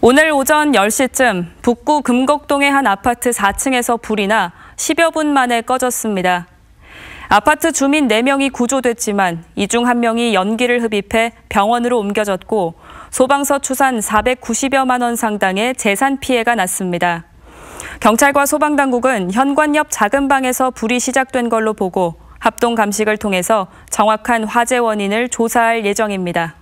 오늘 오전 10시쯤 북구 금곡동의 한 아파트 4층에서 불이 나 10여 분 만에 꺼졌습니다. 아파트 주민 4명이 구조됐지만 이중 1명이 연기를 흡입해 병원으로 옮겨졌고 소방서 추산 490여만 원 상당의 재산 피해가 났습니다. 경찰과 소방당국은 현관 옆 작은 방에서 불이 시작된 걸로 보고 합동 감식을 통해서 정확한 화재 원인을 조사할 예정입니다.